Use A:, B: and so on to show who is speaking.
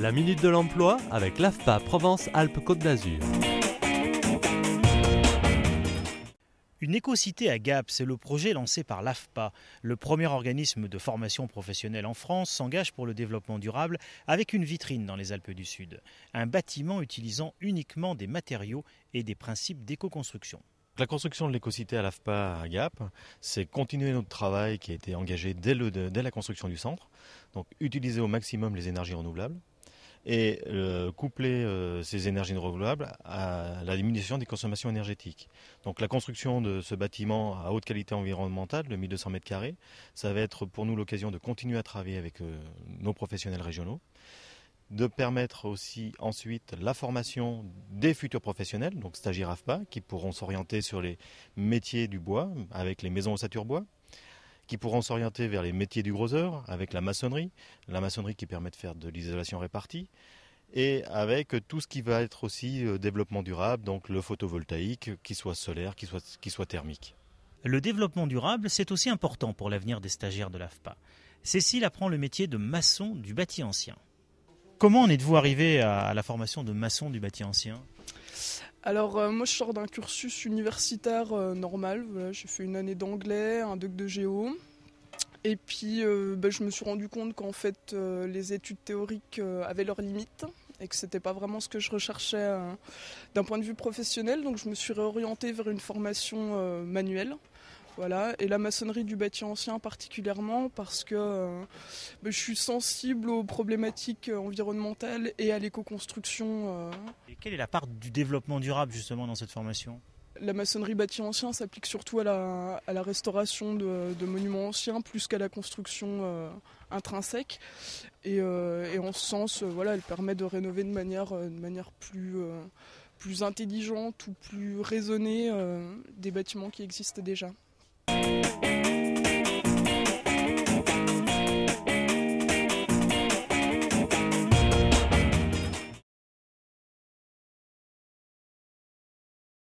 A: la Minute de l'Emploi avec l'AFPA Provence-Alpes-Côte d'Azur.
B: Une écocité à Gap, c'est le projet lancé par l'AFPA. Le premier organisme de formation professionnelle en France s'engage pour le développement durable avec une vitrine dans les Alpes du Sud. Un bâtiment utilisant uniquement des matériaux et des principes d'éco-construction.
A: La construction de l'écocité à l'AFPA à Gap, c'est continuer notre travail qui a été engagé dès, dès la construction du centre, donc utiliser au maximum les énergies renouvelables, et euh, coupler euh, ces énergies renouvelables à la diminution des consommations énergétiques. Donc la construction de ce bâtiment à haute qualité environnementale, de 1200 m2, ça va être pour nous l'occasion de continuer à travailler avec euh, nos professionnels régionaux de permettre aussi ensuite la formation des futurs professionnels, donc stagiaires AFPA, qui pourront s'orienter sur les métiers du bois avec les maisons ossature bois, qui pourront s'orienter vers les métiers du grosseur, avec la maçonnerie, la maçonnerie qui permet de faire de l'isolation répartie, et avec tout ce qui va être aussi euh, développement durable, donc le photovoltaïque, qu'il soit solaire, qu'il soit, soit thermique. Le développement durable, c'est aussi important
B: pour l'avenir des stagiaires de l'AFPA. Cécile apprend le métier de maçon du bâti ancien. Comment en êtes-vous arrivé à la formation de maçon du bâti ancien
C: alors euh, moi je sors d'un cursus universitaire euh, normal, voilà, j'ai fait une année d'anglais, un doc e de géo. Et puis euh, ben, je me suis rendu compte qu'en fait les études théoriques avaient leurs limites et que c'était pas vraiment ce que je recherchais d'un point de vue professionnel. Donc je me suis réorientée vers une formation manuelle et la maçonnerie du bâti ancien particulièrement parce que euh, je suis sensible aux problématiques euh, environnementales et à l'éco-construction. Euh. Et quelle est
B: la part du développement durable justement dans cette formation
C: la maçonnerie bâti ancien s'applique surtout à la, restauration de, monuments anciens plus qu'à la construction intrinsèque. Et, en ce sens, voilà, elle permet de rénover de manière, plus intelligente ou plus raisonnée des bâtiments qui existent déjà.